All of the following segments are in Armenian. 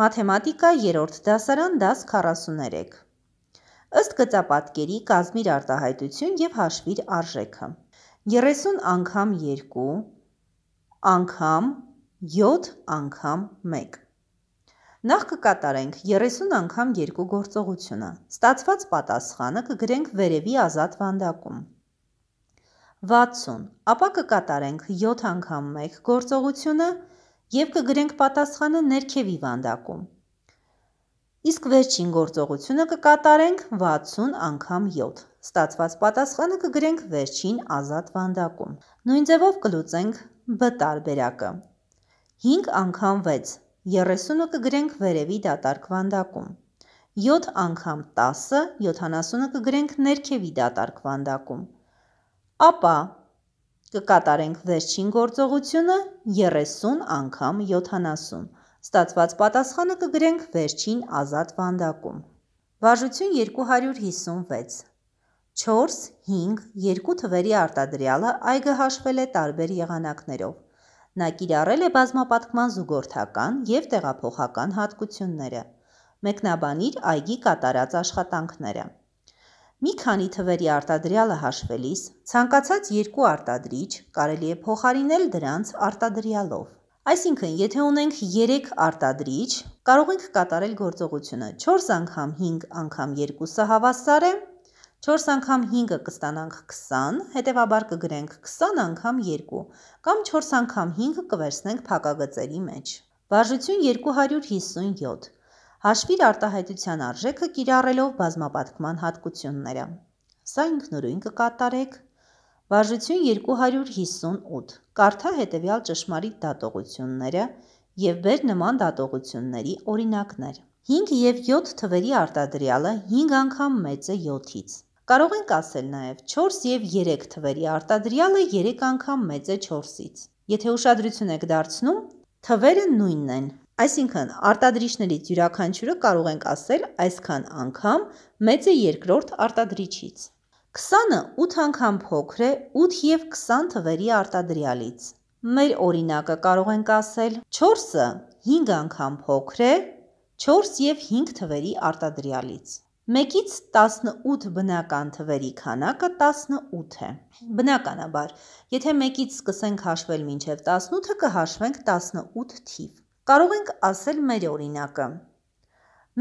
Մաթեմատիկա 3-րդ դասարան դաս 43։ Ըստ գծապատկերի կազմիր արտահայտություն եւ հաշվիր արժեքը։ 30 անգամ 2 անգամ 7 անգամ 1։ Նախ կկատարենք 30 անգամ 2 գործողությունը։ Ստացված պատասխանը կգրենք վերևի ազատ վանդակում։ 60, ապա կկատարենք 7 անգամ 1 գործողությունը եւ կգրենք պատասխանը ներքևի վանդակում։ Իսկ վերջին գործողությունը կկատարենք 60 անգամ 7։ Ստացված պատասխանը կգրենք վերջին ազատ վանդակում։ Նույն ձևով կլուծենք B տարբերակը։ 5 անգամ 6 30-ը կգրենք վերևի դատարկ վանդակում։ 7 անգամ 10-ը 70-ը կգրենք ներքևի դատարկ վանդակում։ Ապա Կկատարենք վերջին գործողությունը 30 անգամ 70։ Ստացված պատասխանը կգրենք վերջին ազատ վանդակում։ Բաժություն 256 4, 5, 2 թվերի արտադրյալը այգը հաշվել է տարբեր եղանակներով։ Նա կիրառել է բազմապատկման զուգորդական և տեղափոխական հատկությունները։ Մեկնաբանիր այգի կատարած աշխատանքները։ Մի քանի թվերի արտադրյալը հաշվելիս ցանկացած երկու արտադրիչ կարելի է փոխարինել դրանց արտադրյալով։ Այսինքն, եթե ունենք 3 արտադրիչ, կարող ենք կատարել գործողությունը 4 անգամ 5 անգամ 2-ը հավասար է 4 անգամ 5-ը կստանանք 20, հետևաբար կգրենք 20 անգամ 2 կամ 4 անգամ 5-ը կվերցնենք փակագծերի մեջ։ Վարժություն 257 հաշվիր արտահայտության արժեքը կիրառելով բազմապատկման հատկությունները։ Սա ինքնուրույն կկատարեք։ Վարժություն 258։ Կարդա հետևյալ ճշմարիտ դատողությունները եւ բեր նման դատողությունների օրինակներ։ 5 եւ 7 թվերի արտադրյալը 5 անգամ մեծ է 7-ից։ Կարող ենք ասել նաև 4 եւ 3 թվերի արտադրյալը 3 անգամ մեծ է 4-ից։ Եթե ուշադրություն եք դարձնում, թվերը նույնն են, Այսինքն, արտադրիչներից յուրաքանչյուրը կարող ենք ասել այսքան անգամ մեծ է երկրորդ արտադրիչից։ 20-ը 8 անգամ փոքր է 8 եւ 20 թվերի արտադրյալից։ Մեր օրինակը կարող ենք ասել 4-ը 5 անգամ փոքր է 4 եւ 5 թվերի արտադրյալից։ 1-ից 18 բնական թվերի քանակը 18 է։ Բնականաբար, եթե 1-ից սկսենք հաշվել մինչև 18-ը, կհաշվենք 18 թիվ։ Կարող ենք ասել մեր օրինակը։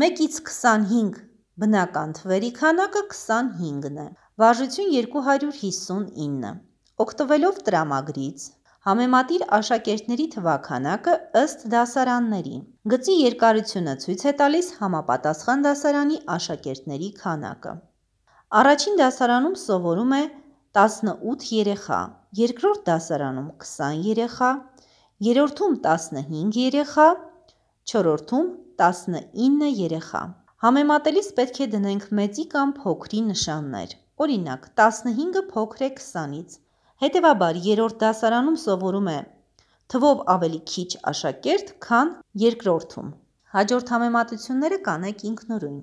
1-ից 25 բնական թվերի քանակը 25-ն է։ Վարժություն 259։ Օգտվելով տրամագրից Համեմատիր աշակերտների թվականակը ըստ դասարանների։ Գծի երկարությունը ցույց է տալիս համապատասխան դասարանի աշակերտների քանակը։ Առաջին դասարանում սովորում է 18 երեխա, երկրորդ դասարանում 20 երեխա, երրորդում 15 երեխա, չորրորդում 19 երեխա։ Համեմատելիս պետք է դնենք մեծի կամ փոքրի նշաններ։ Օրինակ, 15-ը փոքր է 20-ից։ Հետևաբար, երրորդ դասարանում սովորում է թվով ավելի քիչ աշակերտ, քան երկրորդում։ Հաջորդ համեմատությունները կանեք ինքնուրույն։